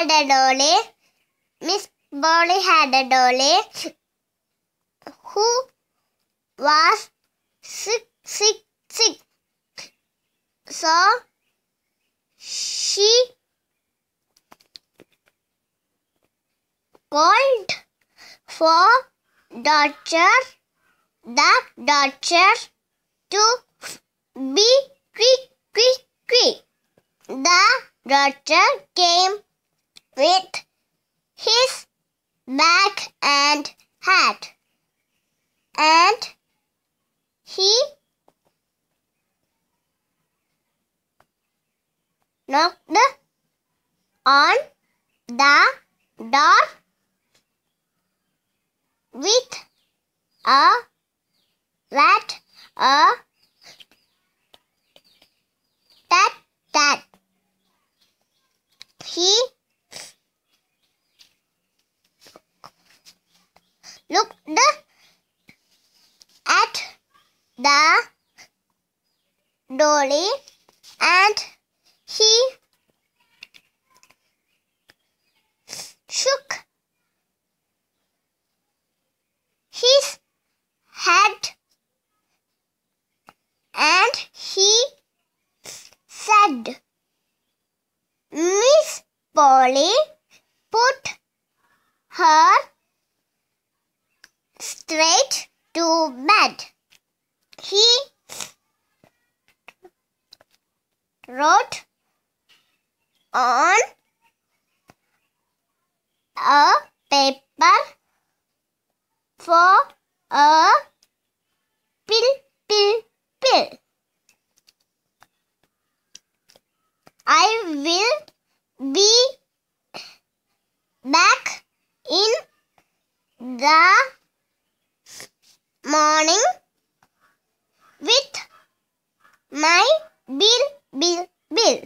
had a dolly. Miss Polly had a dolly who was sick, sick, sick. So she called for doctor, the doctor to be quick, quick, quick. The doctor came with his back and head. And he knocked on the door with a rat a tat tat he looked at the dolly and he shook his head and he said, Miss Polly put her to bed. He wrote on a paper for a pill, pill, pill. I will be back in the morning with my Bill Bill Bill.